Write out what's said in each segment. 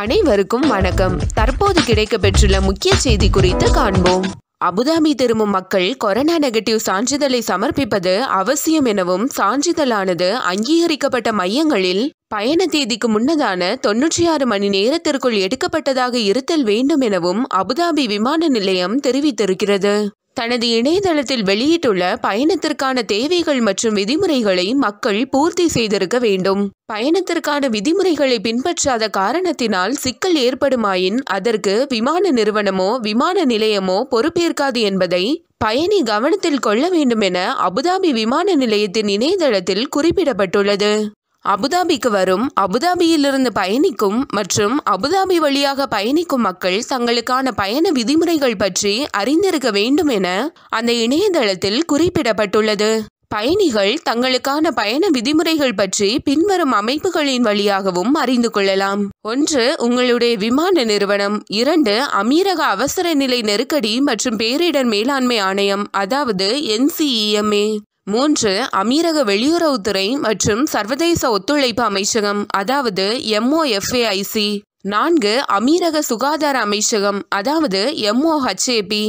அனைவருக்கும் வணக்கம் தற்போது கிடைக்க பெற்றுள்ள முக்கிய செய்தி குறித்து காண்போம் அபுதாபி திரும்பும் மக்கள் கொரோனா நெகட்டிவ் சான்றிதழை சமர்ப்பிப்பது அவசியம் எனவும் சான்றிதழானது அங்கீகரிக்கப்பட்ட மையங்களில் பயண தேதிக்கு முன்னதான தொன்னூற்றி ஆறு மணி நேரத்திற்குள் எடுக்கப்பட்டதாக இருத்தல் வேண்டும் எனவும் அபுதாபி விமான நிலையம் தெரிவித்திருக்கிறது தனது இணையதளத்தில் வெளியிட்டுள்ள பயணத்திற்கான தேவைகள் மற்றும் விதிமுறைகளை மக்கள் பூர்த்தி செய்திருக்க வேண்டும் பயணத்திற்கான விதிமுறைகளை பின்பற்றாத காரணத்தினால் சிக்கல் ஏற்படுமாயின் அதற்கு விமான நிறுவனமோ விமான நிலையமோ பொறுப்பேற்காது என்பதை பயணி கவனத்தில் கொள்ள வேண்டும் என அபுதாபி விமான நிலையத்தின் இணையதளத்தில் குறிப்பிடப்பட்டுள்ளது அபுதாபிக்கு வரும் அபுதாபியிலிருந்து பயணிக்கும் மற்றும் அபுதாபி வழியாக பயணிக்கும் மக்கள் தங்களுக்கான பயண விதிமுறைகள் பற்றி அறிந்திருக்க வேண்டும் என அந்த இணையதளத்தில் குறிப்பிடப்பட்டுள்ளது பயணிகள் தங்களுக்கான பயண விதிமுறைகள் பற்றி பின்வரும் அமைப்புகளின் வழியாகவும் அறிந்து கொள்ளலாம் ஒன்று உங்களுடைய விமான நிறுவனம் இரண்டு அமீரக அவசர நிலை நெருக்கடி மற்றும் பேரிடர் மேலாண்மை ஆணையம் அதாவது என்சிஇஎம்ஏ மூன்று அமீரக வெளியுறவுத்துறை மற்றும் சர்வதேச ஒத்துழைப்பு அமைச்சகம் அதாவது எம்ஓஎஃப்ஏஐசி நான்கு அமீரக சுகாதார அமைச்சகம் அதாவது எம்ஓஹெச்ஏபி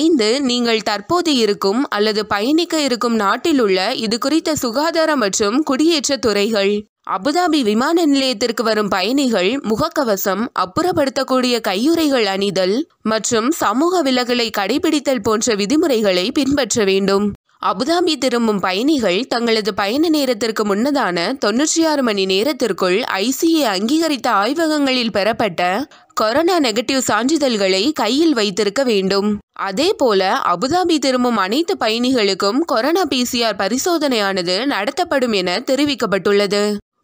ஐந்து நீங்கள் தற்போது இருக்கும் அல்லது பயணிக்க இருக்கும் நாட்டில் உள்ள இது குறித்த சுகாதார மற்றும் குடியேற்ற துறைகள் அபுதாபி விமான நிலையத்திற்கு வரும் பயணிகள் முகக்கவசம் அப்புறப்படுத்தக்கூடிய கையுறைகள் அணிதல் மற்றும் சமூக விலகலை கடைபிடித்தல் போன்ற விதிமுறைகளை பின்பற்ற வேண்டும் அபுதாபி திரும்பும் பயணிகள் தங்களது பயண நேரத்திற்கு முன்னதான தொன்னூற்றி ஆறு மணி நேரத்திற்குள் ஐசிஏ அங்கீகரித்த ஆய்வகங்களில் பெறப்பட்ட கொரோனா நெகட்டிவ் சான்றிதழ்களை கையில் வைத்திருக்க வேண்டும் அதே போல அபுதாபி திரும்பும் அனைத்து பயணிகளுக்கும் கொரோனா பிசிஆர் பரிசோதனையானது நடத்தப்படும் என தெரிவிக்கப்பட்டுள்ளது